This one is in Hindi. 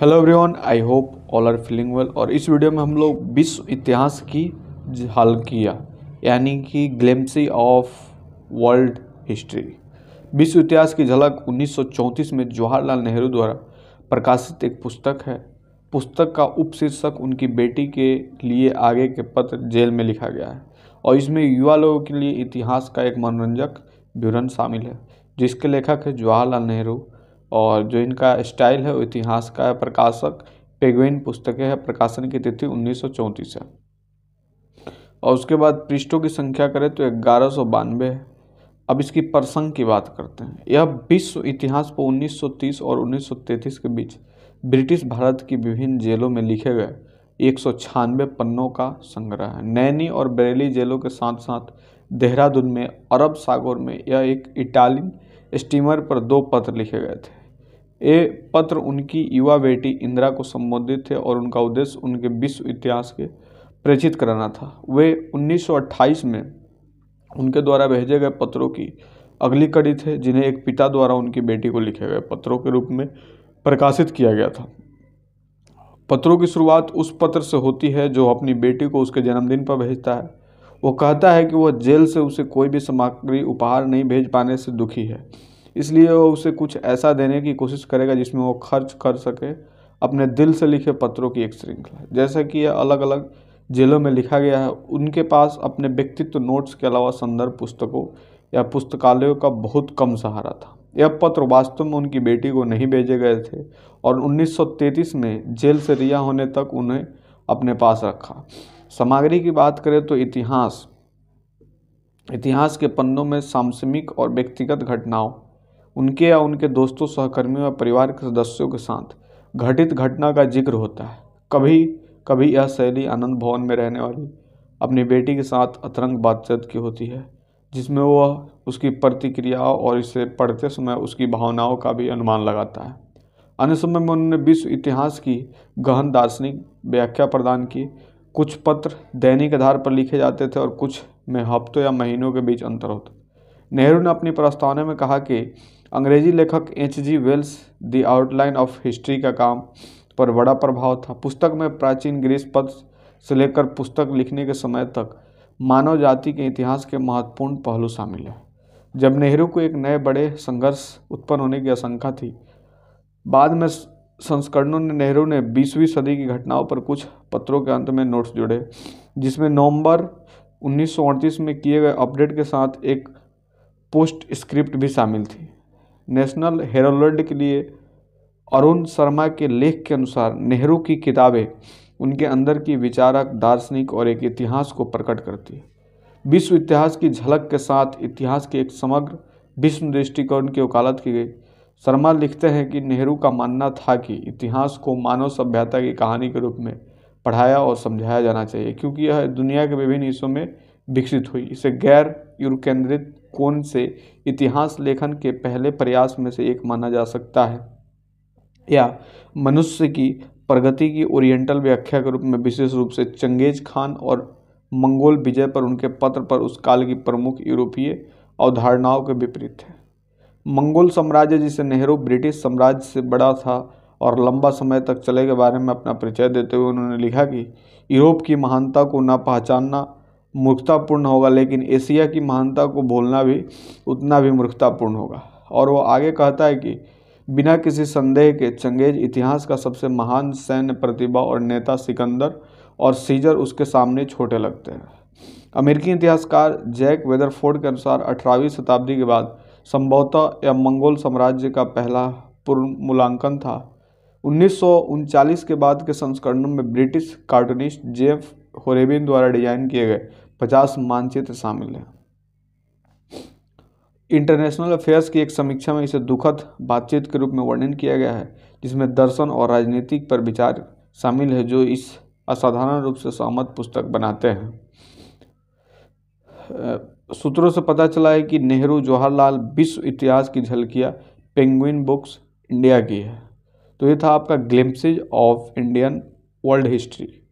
hello everyone I hope all are feeling well और इस वीडियो में हम लोग विश्व इतिहास की किया यानी कि ग्लेम्सी ऑफ वर्ल्ड हिस्ट्री विश्व इतिहास की झलक 1934 में जवाहरलाल नेहरू द्वारा प्रकाशित एक पुस्तक है पुस्तक का उपशीर्षक उनकी बेटी के लिए आगे के पत्र जेल में लिखा गया है और इसमें युवा लोगों के लिए इतिहास का एक मनोरंजक विवरण शामिल है जिसके लेखक है जवाहरलाल नेहरू और जो इनका स्टाइल है वो इतिहास का है प्रकाशक पेगविन पुस्तकें है प्रकाशन की तिथि उन्नीस है और उसके बाद पृष्ठों की संख्या करें तो ग्यारह सौ बानवे है अब इसकी प्रसंग की बात करते हैं यह विश्व इतिहास को 1930 और 1933 के बीच ब्रिटिश भारत की विभिन्न जेलों में लिखे गए एक पन्नों का संग्रह है नैनी और बरेली जेलों के साथ साथ देहरादून में अरब सागर में यह एक इटालियन स्टीमर पर दो पत्र लिखे गए थे ये पत्र उनकी युवा बेटी इंदिरा को संबोधित थे और उनका उद्देश्य उनके विश्व इतिहास के परिचित कराना था वे 1928 में उनके द्वारा भेजे गए पत्रों की अगली कड़ी थे जिन्हें एक पिता द्वारा उनकी बेटी को लिखे गए पत्रों के रूप में प्रकाशित किया गया था पत्रों की शुरुआत उस पत्र से होती है जो अपनी बेटी को उसके जन्मदिन पर भेजता है वो कहता है कि वह जेल से उसे कोई भी सामग्री उपहार नहीं भेज पाने से दुखी है इसलिए वो उसे कुछ ऐसा देने की कोशिश करेगा जिसमें वो खर्च कर सके अपने दिल से लिखे पत्रों की एक श्रृंखला जैसा कि यह अलग अलग जिलों में लिखा गया है उनके पास अपने व्यक्तित्व नोट्स के अलावा संदर्भ पुस्तकों या पुस्तकालयों का बहुत कम सहारा था यह पत्र वास्तव में उनकी बेटी को नहीं भेजे गए थे और 1933 में जेल से रिहा होने तक उन्हें अपने पास रखा सामग्री की बात करें तो इतिहास इतिहास के पन्नों में सामसमिक और व्यक्तिगत घटनाओं उनके या उनके दोस्तों सहकर्मियों या परिवार के सदस्यों के साथ घटित घटना का जिक्र होता है कभी कभी यह शैली आनंद भवन में रहने वाली अपनी बेटी के साथ अतरंग बातचीत की होती है जिसमें वह उसकी प्रतिक्रियाओं और इसे पढ़ते समय उसकी भावनाओं का भी अनुमान लगाता है अन्य समय में उन्होंने विश्व इतिहास की गहन दार्शनिक व्याख्या प्रदान की कुछ पत्र दैनिक आधार पर लिखे जाते थे और कुछ में हफ्तों या महीनों के बीच अंतर होता नेहरू ने अपनी प्रस्तावना में कहा कि अंग्रेजी लेखक H G Wells the outline of history का काम पर बड़ा प्रभाव था पुस्तक में प्राचीन ग्रीस पद से लेकर पुस्तक लिखने के समय तक मानव जाति के इतिहास के महत्वपूर्ण पहलू शामिल है जब नेहरू को एक नए बड़े संघर्ष उत्पन्न होने की आशंका थी बाद में संस्करणों ने नेहरू ने 20वीं सदी की घटनाओं पर कुछ पत्रों के अंत में नोट्स जोड़े जिसमें नवंबर उन्नीस में किए गए अपडेट के साथ एक पोस्ट स्क्रिप्ट भी शामिल थी नेशनल हेरोल्ड के लिए अरुण शर्मा के लेख के अनुसार नेहरू की किताबें उनके अंदर की विचारक दार्शनिक और एक इतिहास को प्रकट करती है विश्व इतिहास की झलक के साथ इतिहास के एक समग्र विश्व दृष्टिकोण की वकालत की गई शर्मा लिखते हैं कि नेहरू का मानना था कि इतिहास को मानव सभ्यता की कहानी के रूप में पढ़ाया और समझाया जाना चाहिए क्योंकि यह दुनिया के विभिन्न हिस्सों में विकसित हुई इसे गैर यूर दृष्टिकोण से इतिहास लेखन के पहले प्रयास में से एक माना जा सकता है या मनुष्य की प्रगति की ओरिएंटल व्याख्या के रूप में विशेष रूप से चंगेज खान और मंगोल विजय पर उनके पत्र पर उस काल की प्रमुख यूरोपीय अवधारणाओं के विपरीत है मंगोल साम्राज्य जिसे नेहरू ब्रिटिश साम्राज्य से बड़ा था और लंबा समय तक चले के बारे में अपना परिचय देते हुए उन्होंने लिखा कि यूरोप की महानता को ना पहचानना मूर्खतापूर्ण होगा लेकिन एशिया की महानता को बोलना भी उतना भी मूर्खतापूर्ण होगा और वो आगे कहता है कि बिना किसी संदेह के चंगेज इतिहास का सबसे महान सैन्य प्रतिभा और नेता सिकंदर और सीजर उसके सामने छोटे लगते हैं अमेरिकी इतिहासकार जैक वेदरफोर्ड के अनुसार अठारहवीं शताब्दी के बाद संभवतः यह मंगोल साम्राज्य का पहला मूल्यांकन था उन्नीस के बाद के संस्करणों में ब्रिटिश कार्टूनिस्ट जेफ होरेबिन द्वारा डिजाइन किए गए पचास मानचित्र शामिल हैं इंटरनेशनल अफेयर्स की एक समीक्षा में इसे दुखद बातचीत के रूप में वर्णन किया गया है जिसमें दर्शन और राजनीतिक पर विचार शामिल है जो इस असाधारण रूप से सहमत पुस्तक बनाते हैं सूत्रों से पता चला है कि नेहरू जवाहरलाल विश्व इतिहास की झलकिया पेंगुइन बुक्स इंडिया की है तो ये था आपका glimpses of Indian world history